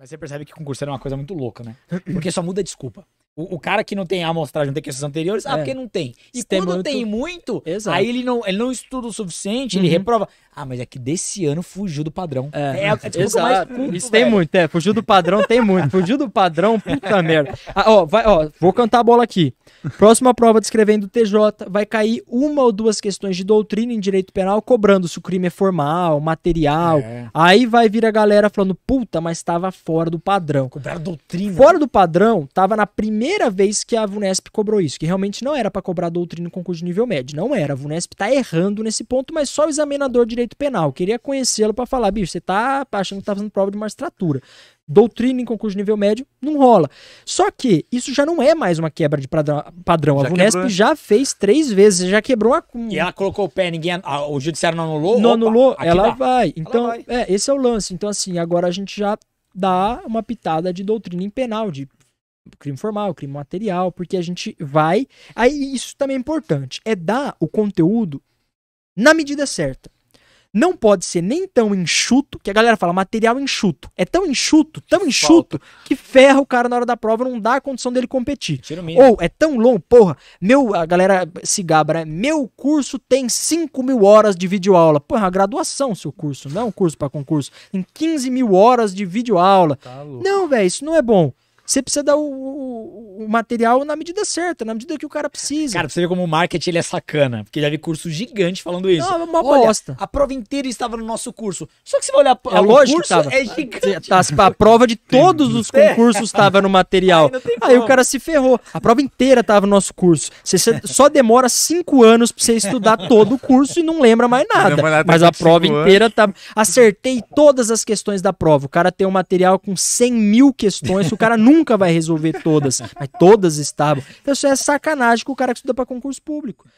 Mas você percebe que concurseiro é uma coisa muito louca, né? Porque só muda desculpa. O, o, cara que não tem amostragem, não tem questões anteriores, ah, é. porque não tem. E quando tem muito, tem muito aí ele não, ele não estuda o suficiente, uhum. ele reprova. Ah, mas é que desse ano fugiu do padrão. É, é, é desculpa, exato. Isso velho. tem muito, é. Fugiu do padrão, tem muito. Fugiu do padrão, puta merda. Ah, ó, vai, ó, vou cantar a bola aqui. Próxima prova descrevendo o TJ, vai cair uma ou duas questões de doutrina em direito penal, cobrando se o crime é formal, material. É. Aí vai vir a galera falando, puta, mas estava fora do padrão. Cobraram doutrina. Fora do padrão, tava na primeira vez que a Vunesp cobrou isso, que realmente não era para cobrar doutrina em concurso de nível médio. Não era. A Vunesp tá errando nesse ponto, mas só o examinador de direito direito penal. Queria conhecê-lo para falar, bicho, você está achando que está fazendo prova de magistratura. Doutrina em concurso de nível médio não rola. Só que isso já não é mais uma quebra de padrão. Já a Vunesp quebrou. Né? já fez três vezes, já quebrou a. E ela colocou o pé, ninguém. A, o judiciário não anulou? Não Opa, anulou, ela dá. Tá. vai. Então, ela vai. É, esse é o lance. Então, assim, agora a gente já dá uma pitada de doutrina em penal, de crime formal, crime material, porque a gente vai. Aí isso também é importante, é dar o conteúdo na medida certa não pode ser nem tão enxuto, que a galera fala material enxuto. É tão enxuto, tão enxuto, Falta. que ferra o cara na hora da prova, não dá a condição dele competir. Ou é tão longo, porra, meu, a galera se gabra, né? meu curso tem 5 mil horas de videoaula. Porra, uma graduação seu curso, não é um curso para concurso. Tem 15 mil horas de videoaula. Tá não, velho, isso não é bom. Você precisa dar o, o o material na medida certa, na medida que o cara precisa. Cara, pra você ver como o marketing ele é sacana, porque já vi curso gigante falando isso. Não, é uma Olha, bosta. A prova inteira estava no nosso curso. Só que se você olhar é o lógico, curso, tava. é gigante. Tá, a prova de todos os concursos estava no material. Aí, Aí o cara se ferrou. A prova inteira estava no nosso curso. Você só demora cinco anos pra você estudar todo o curso e não lembra mais nada. Lembra nada Mas a prova anos. inteira tá. Acertei todas as questões da prova. O cara tem um material com 100 mil questões, o cara nunca vai resolver todas. Mas todas estavam. Então isso é sacanagem com o cara que estuda para concurso público.